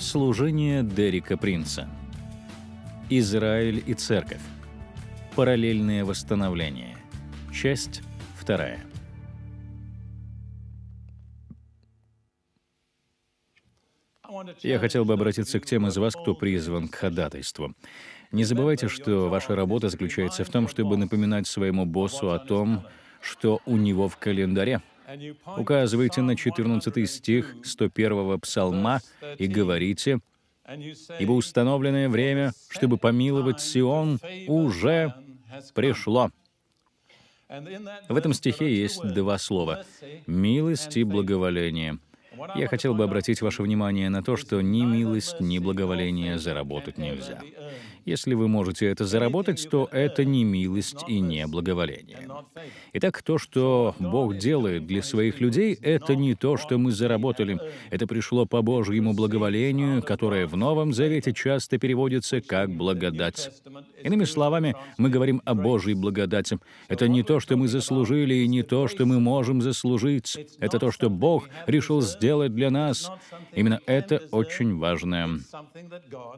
Служение Дерека Принца. Израиль и церковь. Параллельное восстановление. Часть вторая. Я хотел бы обратиться к тем из вас, кто призван к ходатайству. Не забывайте, что ваша работа заключается в том, чтобы напоминать своему боссу о том, что у него в календаре – указываете на 14 стих 101 псалма и говорите, «Ибо установленное время, чтобы помиловать Сион, уже пришло». В этом стихе есть два слова — «милость» и «благоволение». Я хотел бы обратить ваше внимание на то, что ни милость, ни благоволение заработать нельзя. Если вы можете это заработать, то это не милость и не благоволение. Итак, то, что Бог делает для своих людей, это не то, что мы заработали. Это пришло по Божьему благоволению, которое в Новом Завете часто переводится как «благодать». Иными словами, мы говорим о Божьей благодати. Это не то, что мы заслужили, и не то, что мы можем заслужить. Это то, что Бог решил сделать для нас. Именно это очень важное.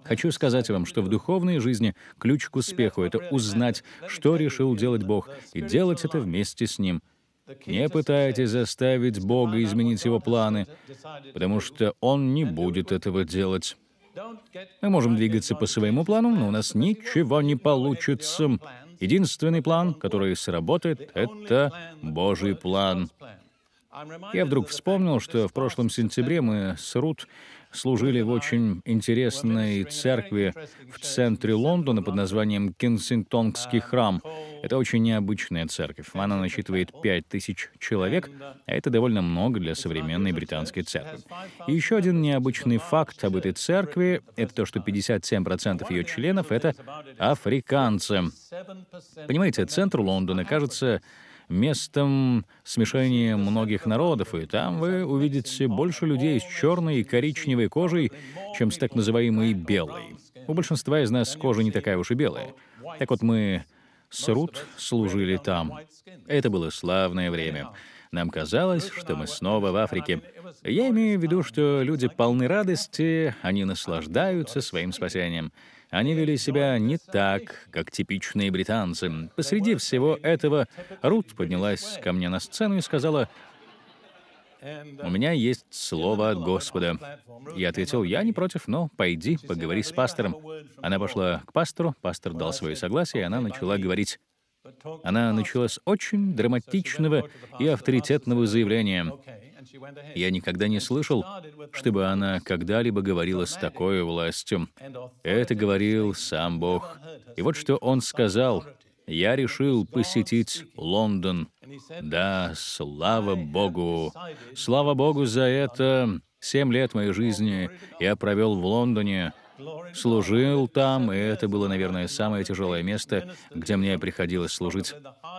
Хочу сказать вам, что в духовной жизни ключ к успеху — это узнать, что решил делать Бог, и делать это вместе с Ним. Не пытайтесь заставить Бога изменить его планы, потому что Он не будет этого делать. Мы можем двигаться по своему плану, но у нас ничего не получится. Единственный план, который сработает, — это Божий план. Я вдруг вспомнил, что в прошлом сентябре мы с Рут служили в очень интересной церкви в центре Лондона под названием Кенсингтонский храм. Это очень необычная церковь. Она насчитывает 5000 человек, а это довольно много для современной британской церкви. И еще один необычный факт об этой церкви — это то, что 57% ее членов — это африканцы. Понимаете, центр Лондона кажется местом смешения многих народов, и там вы увидите больше людей с черной и коричневой кожей, чем с так называемой белой. У большинства из нас кожа не такая уж и белая. Так вот, мы с Рут служили там. Это было славное время. Нам казалось, что мы снова в Африке. Я имею в виду, что люди полны радости, они наслаждаются своим спасением. Они вели себя не так, как типичные британцы. Посреди всего этого Рут поднялась ко мне на сцену и сказала, «У меня есть слово от Господа». Я ответил, «Я не против, но пойди, поговори с пастором». Она пошла к пастору, пастор дал свое согласие, и она начала говорить. Она начала с очень драматичного и авторитетного заявления. Я никогда не слышал, чтобы она когда-либо говорила с такой властью. Это говорил сам Бог. И вот что он сказал. «Я решил посетить Лондон». Да, слава Богу! Слава Богу за это! Семь лет моей жизни я провел в Лондоне, служил там, и это было, наверное, самое тяжелое место, где мне приходилось служить.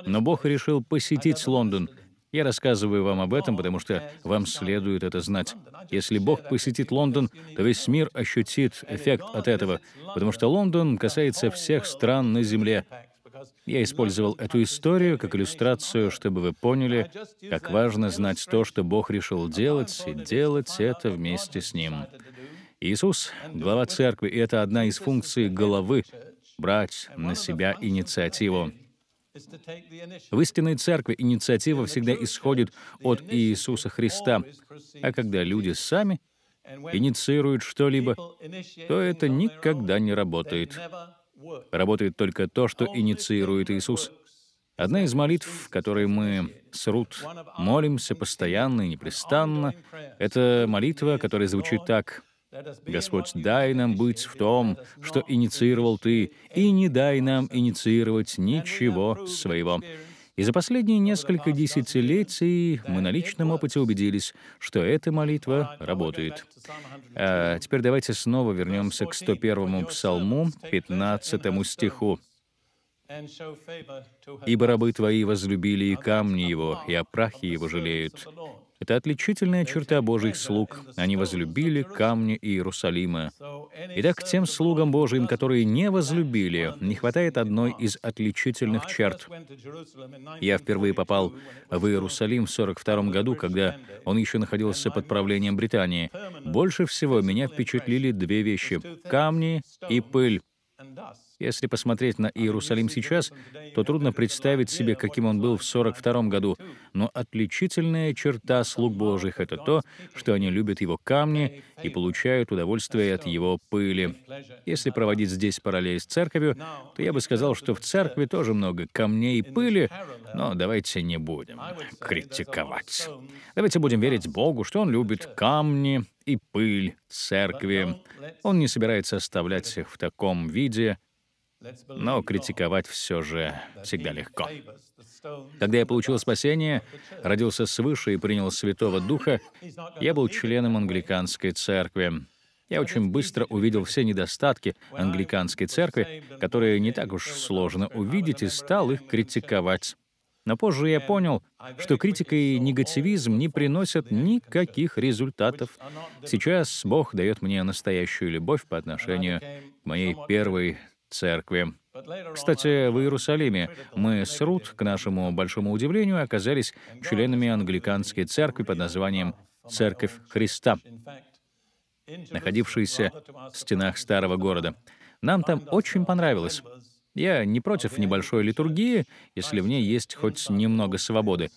Но Бог решил посетить Лондон — я рассказываю вам об этом, потому что вам следует это знать. Если Бог посетит Лондон, то весь мир ощутит эффект от этого, потому что Лондон касается всех стран на Земле. Я использовал эту историю как иллюстрацию, чтобы вы поняли, как важно знать то, что Бог решил делать, и делать это вместе с Ним. Иисус — глава церкви, и это одна из функций головы — брать на себя инициативу. В истинной церкви инициатива всегда исходит от Иисуса Христа, а когда люди сами инициируют что-либо, то это никогда не работает. Работает только то, что инициирует Иисус. Одна из молитв, в которой мы с Рут молимся постоянно и непрестанно, это молитва, которая звучит так — Господь, дай нам быть в том, что инициировал Ты, и не дай нам инициировать ничего своего. И за последние несколько десятилетий мы на личном опыте убедились, что эта молитва работает. А теперь давайте снова вернемся к 101 псалму, 15 стиху. «Ибо рабы твои возлюбили и камни его, и о прахе его жалеют. Это отличительная черта Божьих слуг. Они возлюбили камни Иерусалима. Итак, тем слугам Божьим, которые не возлюбили, не хватает одной из отличительных черт. Я впервые попал в Иерусалим в 1942 году, когда он еще находился под правлением Британии. Больше всего меня впечатлили две вещи — камни и пыль. Если посмотреть на Иерусалим сейчас, то трудно представить себе, каким он был в 42 году, но отличительная черта слуг Божьих — это то, что они любят его камни и получают удовольствие от его пыли. Если проводить здесь параллель с церковью, то я бы сказал, что в церкви uh, тоже много камней и пыли, но давайте не будем критиковать. Давайте будем верить Богу, что Он любит камни и пыль церкви. Он не собирается оставлять их в таком виде, но критиковать все же всегда легко. Когда я получил спасение, родился свыше и принял Святого Духа, я был членом англиканской церкви. Я очень быстро увидел все недостатки англиканской церкви, которые не так уж сложно увидеть, и стал их критиковать. Но позже я понял, что критика и негативизм не приносят никаких результатов. Сейчас Бог дает мне настоящую любовь по отношению к моей первой церкви. Кстати, в Иерусалиме мы с Рут, к нашему большому удивлению, оказались членами англиканской церкви под названием «Церковь Христа», находившейся в стенах старого города. Нам там очень понравилось. Я не против небольшой литургии, если в ней есть хоть немного свободы.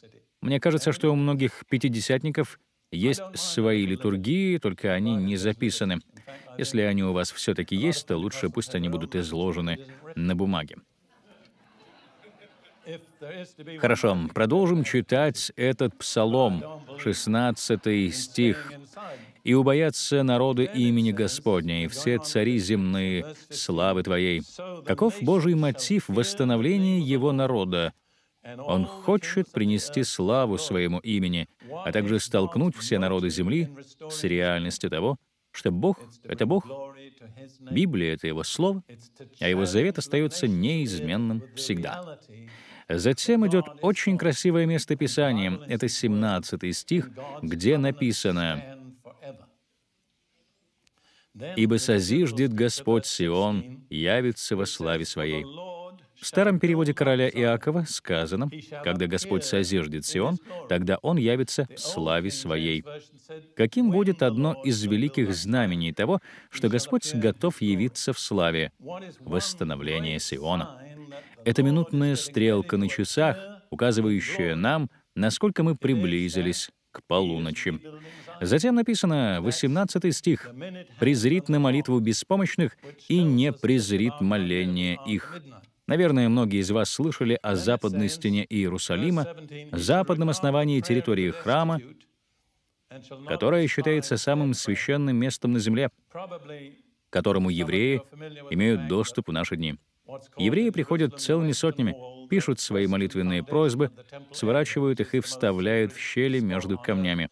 Мне кажется, что у многих пятидесятников есть свои литургии, только они не записаны. Если они у вас все-таки есть, то лучше пусть они будут изложены на бумаге. Хорошо, продолжим читать этот псалом, 16 стих. «И убоятся народы имени Господня, и все цари земные, славы Твоей». Каков Божий мотив восстановления Его народа? Он хочет принести славу своему имени, а также столкнуть все народы земли с реальностью того, что Бог — это Бог, Библия — это Его Слово, а Его завет остается неизменным всегда. Затем идет очень красивое место Писания, это 17 стих, где написано «Ибо созиждет Господь Сион, явится во славе Своей». В старом переводе короля Иакова сказано, «Когда Господь созиждет Сион, тогда Он явится в славе Своей». Каким будет одно из великих знамений того, что Господь готов явиться в славе? Восстановление Сиона. Это минутная стрелка на часах, указывающая нам, насколько мы приблизились к полуночи. Затем написано 18 стих «Презрит на молитву беспомощных и не презрит моление их». Наверное, многие из вас слышали о западной стене Иерусалима, западном основании территории храма, которая считается самым священным местом на земле, которому евреи имеют доступ в наши дни. Евреи приходят целыми сотнями, пишут свои молитвенные просьбы, сворачивают их и вставляют в щели между камнями.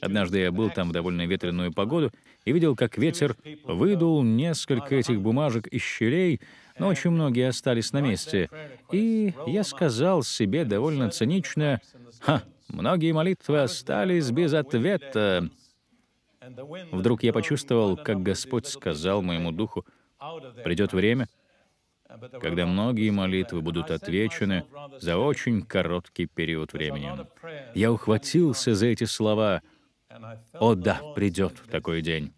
Однажды я был там в довольно ветреную погоду и видел, как ветер выдул несколько этих бумажек из щелей, но очень многие остались на месте, и я сказал себе довольно цинично, «Ха, многие молитвы остались без ответа». Вдруг я почувствовал, как Господь сказал моему духу, «Придет время, когда многие молитвы будут отвечены за очень короткий период времени. Я ухватился за эти слова. О да, придет такой день.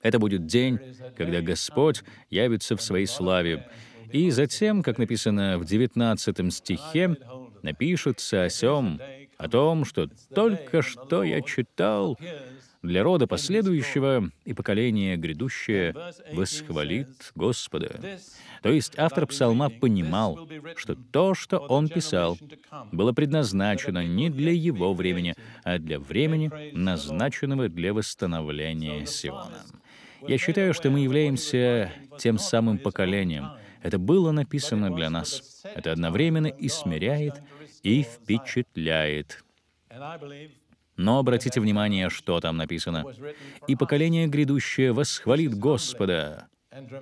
Это будет день, когда Господь явится в своей славе. И затем, как написано в 19 стихе, напишется о сем, о том, что только что я читал, для рода последующего и поколения грядущее восхвалит Господа. То есть автор псалма понимал, что то, что он писал, было предназначено не для его времени, а для времени, назначенного для восстановления Сиона. Я считаю, что мы являемся тем самым поколением. Это было написано для нас. Это одновременно и смиряет, и впечатляет. Но обратите внимание, что там написано. «И поколение грядущее восхвалит Господа».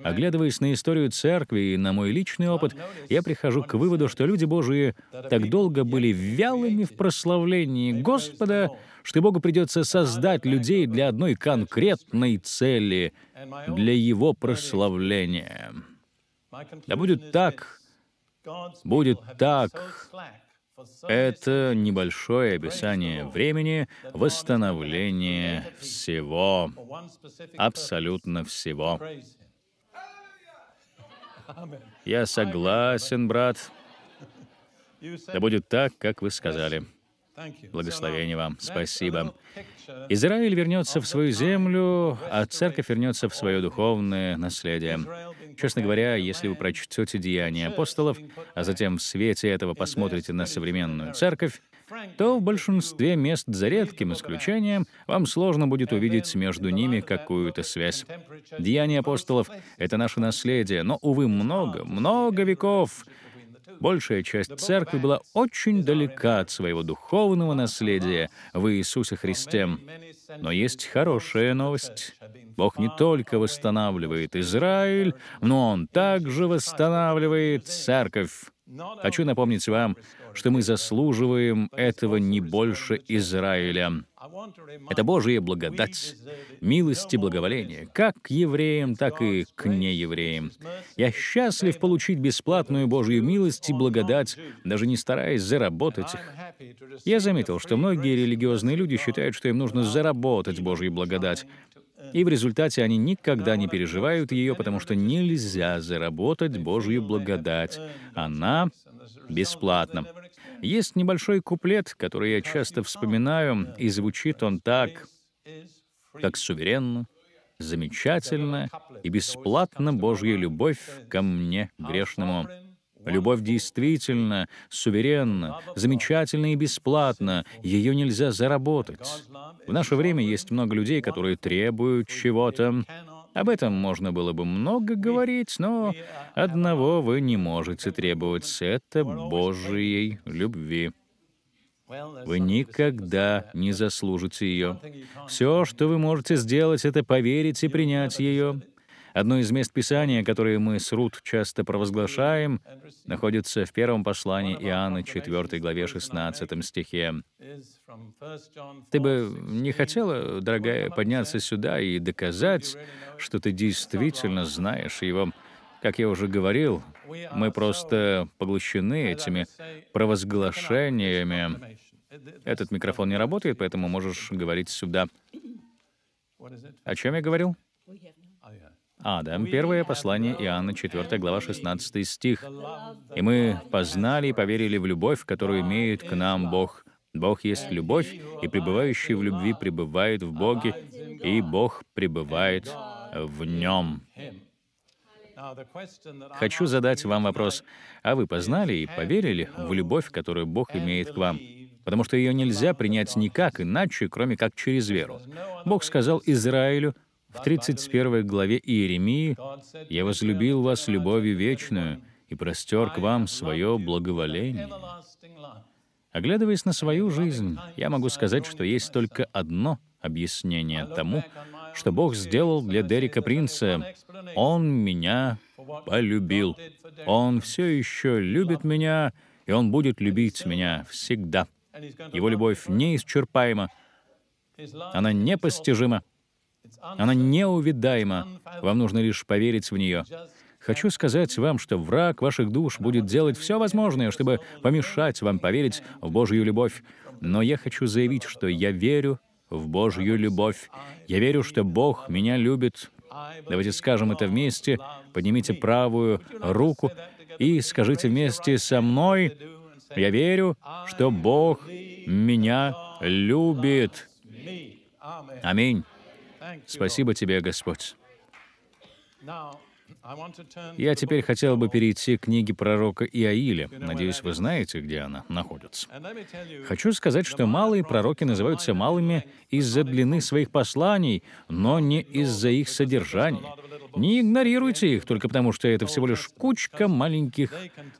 Оглядываясь на историю церкви и на мой личный опыт, я прихожу к выводу, что люди Божии так долго были вялыми в прославлении Господа, что Богу придется создать людей для одной конкретной цели, для Его прославления. Да будет так, будет так. Это небольшое описание времени восстановления всего, абсолютно всего. Я согласен, брат. Да будет так, как вы сказали. Благословение вам. Спасибо. Израиль вернется в свою землю, а церковь вернется в свое духовное наследие. Честно говоря, если вы прочтете «Деяния апостолов», а затем в свете этого посмотрите на современную церковь, то в большинстве мест, за редким исключением, вам сложно будет увидеть между ними какую-то связь. Деяния апостолов — это наше наследие, но, увы, много, много веков — Большая часть церкви была очень далека от своего духовного наследия в Иисусе Христе. Но есть хорошая новость. Бог не только восстанавливает Израиль, но Он также восстанавливает церковь. Хочу напомнить вам что мы заслуживаем этого не больше Израиля. Это Божья благодать, милость и благоволение, как к евреям, так и к неевреям. Я счастлив получить бесплатную Божью милость и благодать, даже не стараясь заработать их. Я заметил, что многие религиозные люди считают, что им нужно заработать Божью благодать, и в результате они никогда не переживают ее, потому что нельзя заработать Божью благодать. Она бесплатна. Есть небольшой куплет, который я часто вспоминаю, и звучит он так, как суверенно, замечательно и бесплатно Божья любовь ко мне, грешному. Любовь действительно суверенна, замечательна и бесплатна, ее нельзя заработать. В наше время есть много людей, которые требуют чего-то, об этом можно было бы много говорить, но одного вы не можете требовать — это Божьей любви. Вы никогда не заслужите ее. Все, что вы можете сделать, это поверить и принять ее. Одно из мест Писания, которое мы с Рут часто провозглашаем, находится в первом послании Иоанна, 4 главе 16 стихе. Ты бы не хотела, дорогая, подняться сюда и доказать, что ты действительно знаешь его. Как я уже говорил, мы просто поглощены этими провозглашениями. Этот микрофон не работает, поэтому можешь говорить сюда. О чем я говорил? Адам, Первое послание Иоанна, 4 глава, 16 стих. «И мы познали и поверили в любовь, которую имеет к нам Бог. Бог есть любовь, и пребывающий в любви пребывает в Боге, и Бог пребывает в нем». Хочу задать вам вопрос, а вы познали и поверили в любовь, которую Бог имеет к вам? Потому что ее нельзя принять никак иначе, кроме как через веру. Бог сказал Израилю, в 31 главе Иеремии «Я возлюбил вас любовью вечную и простер к вам свое благоволение». Оглядываясь на свою жизнь, я могу сказать, что есть только одно объяснение тому, что Бог сделал для Дерека Принца. Он меня полюбил. Он все еще любит меня, и он будет любить меня всегда. Его любовь неисчерпаема, она непостижима. Она неувидаема. Вам нужно лишь поверить в нее. Хочу сказать вам, что враг ваших душ будет делать все возможное, чтобы помешать вам поверить в Божью любовь. Но я хочу заявить, что я верю в Божью любовь. Я верю, что Бог меня любит. Давайте скажем это вместе. Поднимите правую руку и скажите вместе со мной, я верю, что Бог меня любит. Аминь. Спасибо тебе, Господь. Я теперь хотел бы перейти к книге пророка Иаиля. Надеюсь, вы знаете, где она находится. Хочу сказать, что малые пророки называются малыми из-за длины своих посланий, но не из-за их содержания. Не игнорируйте их только потому, что это всего лишь кучка маленьких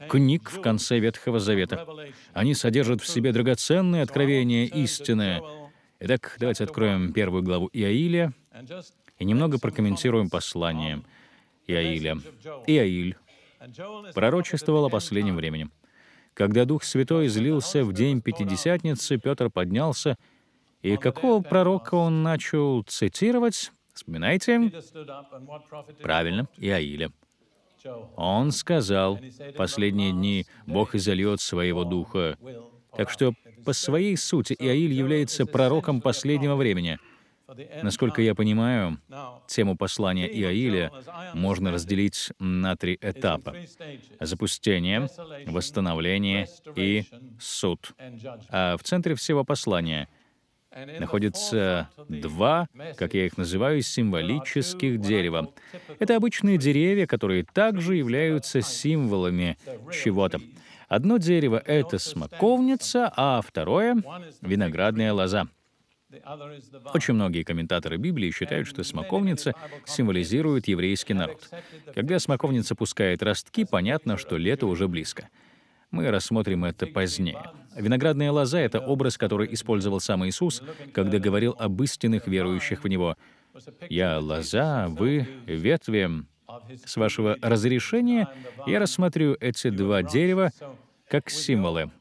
книг в конце Ветхого Завета. Они содержат в себе драгоценные откровения истинное — Итак, давайте откроем первую главу Иаиля и немного прокомментируем послание Иаиля. Иаиль пророчествовал о последнем времени. Когда Дух Святой излился в день Пятидесятницы, Петр поднялся, и какого пророка он начал цитировать? Вспоминайте. Правильно, Иаиля. Он сказал, «Последние дни Бог изольет своего духа». Так что по своей сути Иаиль является пророком последнего времени. Насколько я понимаю, тему послания Иаиля можно разделить на три этапа. Запустение, восстановление и суд. А в центре всего послания находятся два, как я их называю, символических дерева. Это обычные деревья, которые также являются символами чего-то. Одно дерево — это смоковница, а второе — виноградная лоза. Очень многие комментаторы Библии считают, что смоковница символизирует еврейский народ. Когда смоковница пускает ростки, понятно, что лето уже близко. Мы рассмотрим это позднее. Виноградная лоза — это образ, который использовал сам Иисус, когда говорил об истинных верующих в Него. «Я — лоза, вы — ветви». С вашего разрешения я рассмотрю эти два дерева как символы.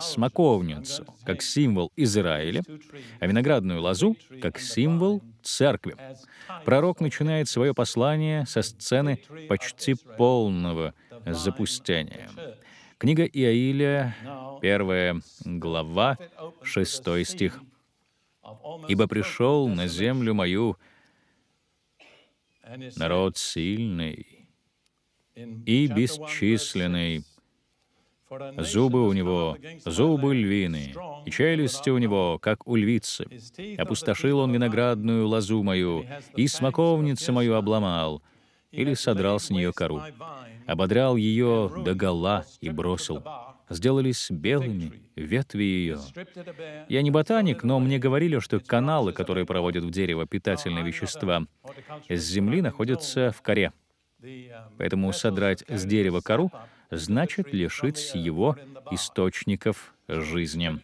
Смоковницу как символ Израиля, а виноградную лозу как символ церкви. Пророк начинает свое послание со сцены почти полного запустения. Книга Иаиля, первая глава, шестой стих. «Ибо пришел на землю мою народ сильный и бесчисленный. Зубы у него, зубы львины, и челюсти у него, как у львицы. Опустошил он виноградную лозу мою, и смоковницу мою обломал, или содрал с нее кору. ободрял ее до догола и бросил сделались белыми, ветви ее. Я не ботаник, но мне говорили, что каналы, которые проводят в дерево питательные вещества, с земли находятся в коре. Поэтому содрать с дерева кору значит лишить его источников жизни.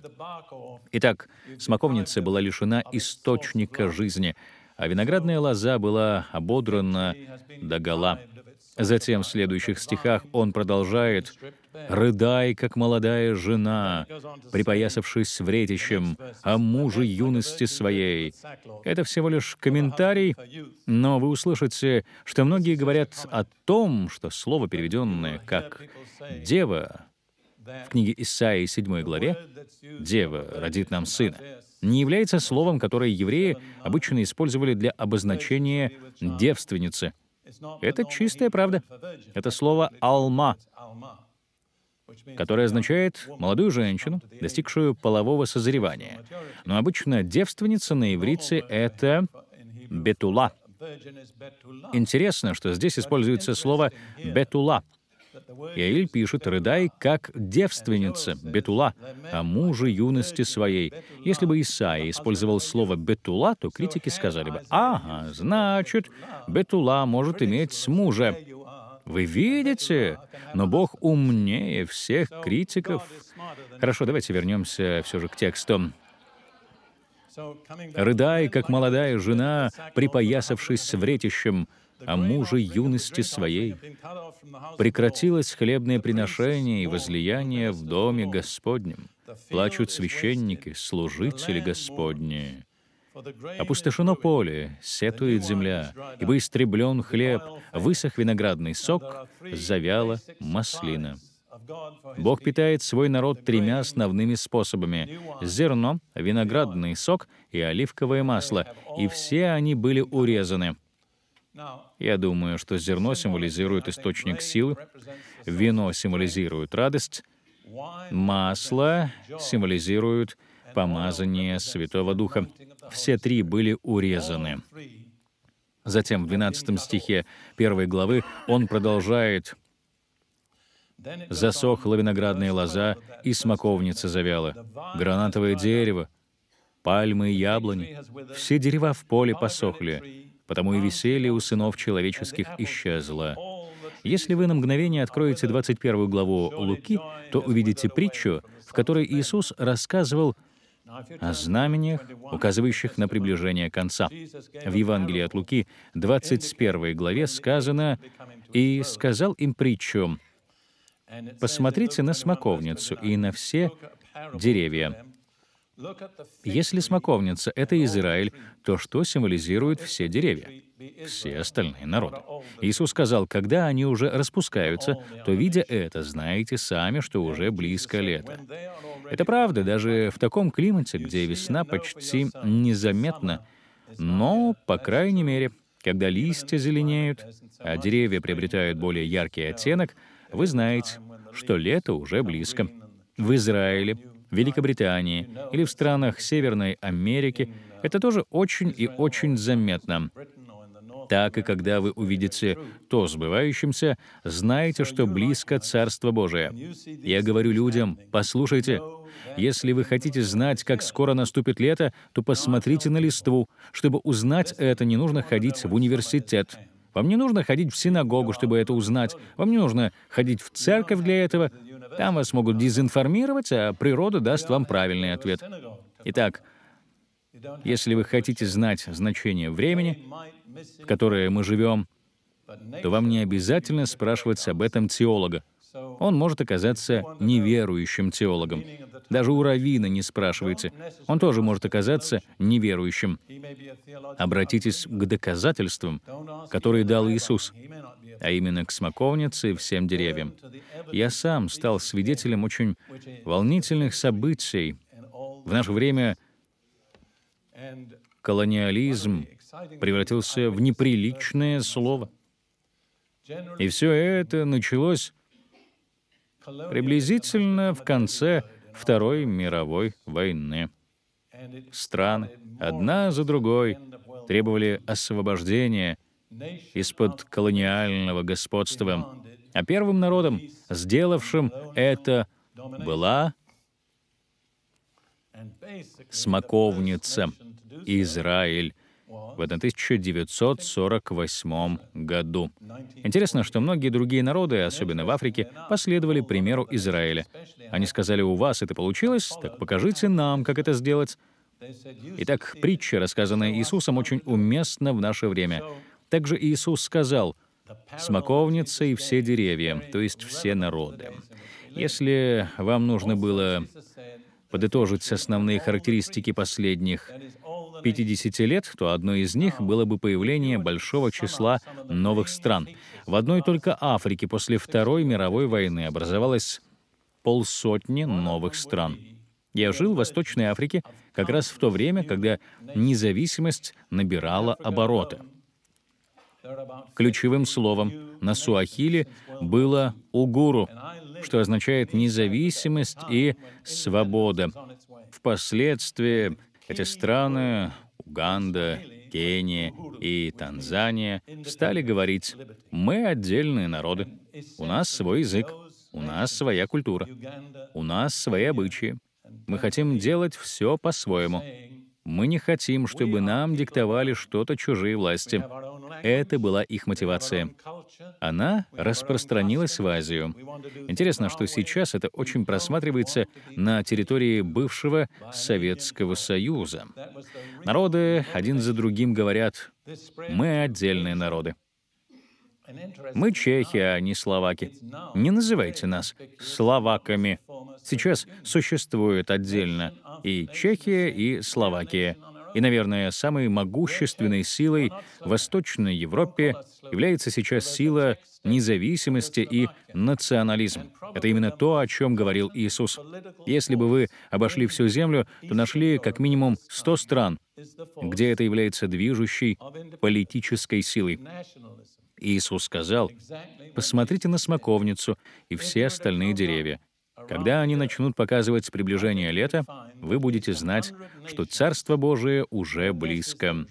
Итак, смоковница была лишена источника жизни, а виноградная лоза была ободрана до гола. Затем в следующих стихах он продолжает рыдай, как молодая жена, припоясавшись вретищем о муже юности своей. Это всего лишь комментарий, но вы услышите, что многие говорят о том, что слово, переведенное как «дева», в книге Исаии 7 главе «Дева родит нам сына» не является словом, которое евреи обычно использовали для обозначения девственницы. Это чистая правда. Это слово «алма» которое означает молодую женщину, достигшую полового созревания. Но обычно девственница на иврите — это бетула. Интересно, что здесь используется слово «бетула», Яиль пишет, «Рыдай, как девственница, Бетула, о муже юности своей». Если бы Исаия использовал слово «бетула», то критики сказали бы, «Ага, значит, Бетула может иметь мужа». Вы видите? Но Бог умнее всех критиков. Хорошо, давайте вернемся все же к тексту. «Рыдай, как молодая жена, припоясавшись вретищем, о а муже юности своей. Прекратилось хлебное приношение и возлияние в доме Господнем. Плачут священники, служители Господние. Опустошено поле, сетует земля, ибо истреблен хлеб, высох виноградный сок, завяла маслина. Бог питает свой народ тремя основными способами — зерно, виноградный сок и оливковое масло, и все они были урезаны. Я думаю, что зерно символизирует источник силы, вино символизирует радость, масло символизирует помазание Святого Духа все три были урезаны. Затем в 12 стихе 1 главы он продолжает «Засохла виноградная лоза, и смоковница завяла, гранатовое дерево, пальмы и яблони, все дерева в поле посохли, потому и веселье у сынов человеческих исчезло». Если вы на мгновение откроете 21 главу Луки, то увидите притчу, в которой Иисус рассказывал о знамениях, указывающих на приближение конца. В Евангелии от Луки, 21 главе, сказано «И сказал им притчу, «Посмотрите на смоковницу и на все деревья. Если смоковница — это Израиль, то что символизируют все деревья? Все остальные народы. Иисус сказал, когда они уже распускаются, то, видя это, знаете сами, что уже близко лето. Это правда, даже в таком климате, где весна почти незаметна, но, по крайней мере, когда листья зеленеют, а деревья приобретают более яркий оттенок, вы знаете, что лето уже близко. В Израиле Великобритании или в странах Северной Америки, это тоже очень и очень заметно. Так и когда вы увидите то сбывающимся, знайте, что близко Царство Божие. Я говорю людям, послушайте, если вы хотите знать, как скоро наступит лето, то посмотрите на листву. Чтобы узнать это, не нужно ходить в университет. Вам не нужно ходить в синагогу, чтобы это узнать. Вам не нужно ходить в церковь для этого. Там вас могут дезинформировать, а природа даст вам правильный ответ. Итак, если вы хотите знать значение времени, в которое мы живем, то вам не обязательно спрашивать об этом теолога. Он может оказаться неверующим теологом. Даже у Равина не спрашивайте. Он тоже может оказаться неверующим. Обратитесь к доказательствам, которые дал Иисус, а именно к смоковнице и всем деревьям. Я сам стал свидетелем очень волнительных событий. В наше время колониализм превратился в неприличное слово. И все это началось приблизительно в конце Второй мировой войны. Страны, одна за другой, требовали освобождения из-под колониального господства. А первым народом, сделавшим это, была смоковница Израиль в 1948 году. Интересно, что многие другие народы, особенно в Африке, последовали примеру Израиля. Они сказали, у вас это получилось, так покажите нам, как это сделать. Итак, притча, рассказанная Иисусом, очень уместна в наше время. Также Иисус сказал, «Смоковница и все деревья», то есть все народы. Если вам нужно было подытожить основные характеристики последних 50 лет, то одной из них а, было бы появление большого числа новых стран. В одной только Африке после Второй мировой войны образовалось полсотни новых стран. Я жил в Восточной Африке а как раз в то время, когда независимость набирала обороты. Um, Ключевым словом на суахиле было «угуру», что означает «независимость» и «свобода». Впоследствии эти страны, Уганда, Кения и Танзания, стали говорить, мы отдельные народы, у нас свой язык, у нас своя культура, у нас свои обычаи. Мы хотим делать все по-своему. Мы не хотим, чтобы нам диктовали что-то чужие власти. Это была их мотивация она распространилась в Азию. Интересно, что сейчас это очень просматривается на территории бывшего Советского Союза. Народы один за другим говорят, мы отдельные народы. Мы чехи, а не словаки. Не называйте нас словаками. Сейчас существует отдельно и Чехия, и Словакия и, наверное, самой могущественной силой в Восточной Европе является сейчас сила независимости и национализм. Это именно то, о чем говорил Иисус. Если бы вы обошли всю Землю, то нашли как минимум 100 стран, где это является движущей политической силой. Иисус сказал, «Посмотрите на смоковницу и все остальные деревья. Когда они начнут показывать приближение лета, вы будете знать, что Царство Божие уже близко».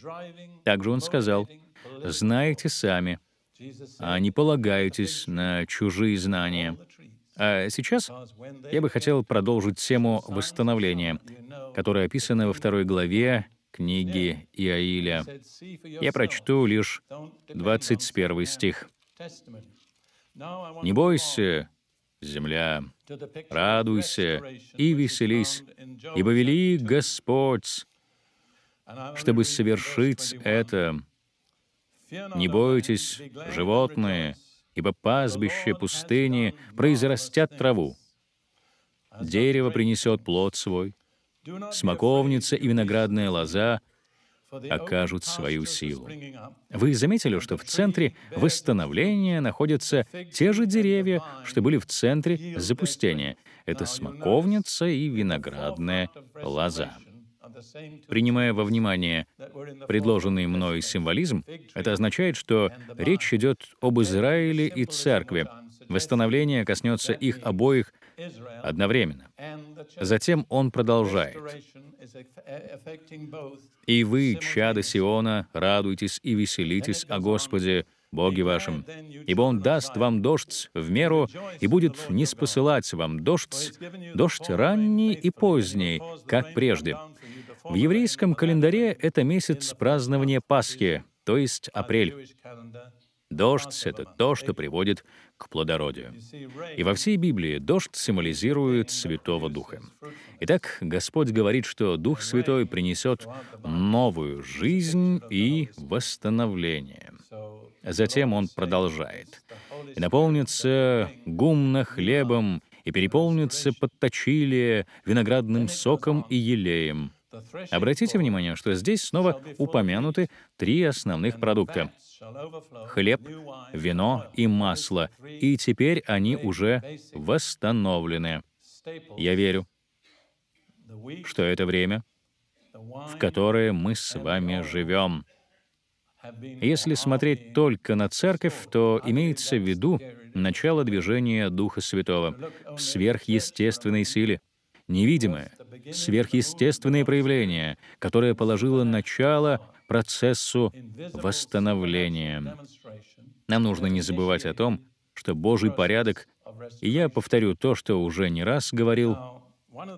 Также он сказал, «Знаете сами, а не полагаетесь на чужие знания». А сейчас я бы хотел продолжить тему восстановления, которая описана во второй главе книги Иаиля. Я прочту лишь 21 стих. «Не бойся, земля, радуйся и веселись, ибо вели Господь, чтобы совершить это. Не бойтесь, животные, ибо пастбище пустыни произрастят траву. Дерево принесет плод свой, смоковница и виноградная лоза — окажут свою силу. Вы заметили, что в центре восстановления находятся те же деревья, что были в центре запустения. Это смоковница и виноградная лоза. Принимая во внимание предложенный мной символизм, это означает, что речь идет об Израиле и церкви. Восстановление коснется их обоих — одновременно. Затем он продолжает. «И вы, чады Сиона, радуйтесь и веселитесь о Господе, Боге вашем, ибо Он даст вам дождь в меру и будет не спосылать вам дождь, дождь ранний и поздний, как прежде». В еврейском календаре это месяц празднования Пасхи, то есть апрель. Дождь — это то, что приводит к плодородию. И во всей Библии дождь символизирует Святого Духа. Итак, Господь говорит, что Дух Святой принесет новую жизнь и восстановление. Затем он продолжает. «И наполнится гумно хлебом, и переполнится подточилие виноградным соком и елеем». Обратите внимание, что здесь снова упомянуты три основных продукта хлеб, вино и масло, и теперь они уже восстановлены. Я верю, что это время, в которое мы с вами живем. Если смотреть только на церковь, то имеется в виду начало движения Духа Святого в сверхъестественной силе, невидимое, сверхъестественное проявление, которое положило начало процессу восстановления. Нам нужно не забывать о том, что Божий порядок, и я повторю то, что уже не раз говорил,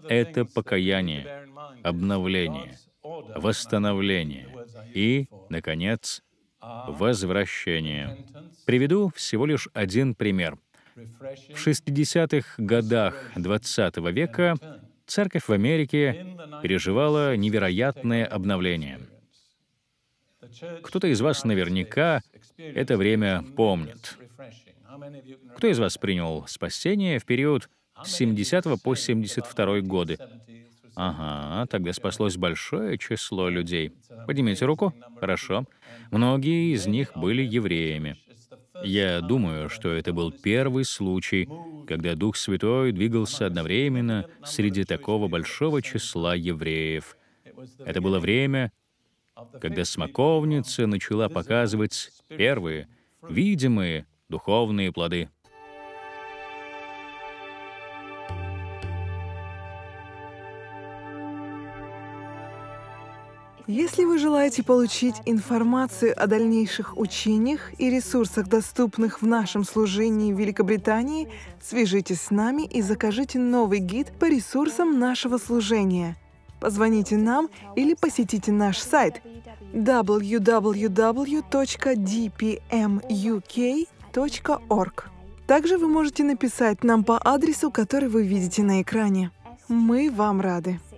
это покаяние, обновление, восстановление и, наконец, возвращение. Приведу всего лишь один пример. В 60-х годах XX -го века церковь в Америке переживала невероятное обновление — кто-то из вас наверняка это время помнит. Кто из вас принял спасение в период с 70 по 72 годы? Ага, тогда спаслось большое число людей. Поднимите руку. Хорошо. Многие из них были евреями. Я думаю, что это был первый случай, когда Дух Святой двигался одновременно среди такого большого числа евреев. Это было время когда смоковница начала показывать первые, видимые духовные плоды. Если вы желаете получить информацию о дальнейших учениях и ресурсах, доступных в нашем служении в Великобритании, свяжитесь с нами и закажите новый гид по ресурсам нашего служения – Позвоните нам или посетите наш сайт www.dpmuk.org. Эм Также вы можете написать нам по адресу, который вы видите на экране. Мы вам рады.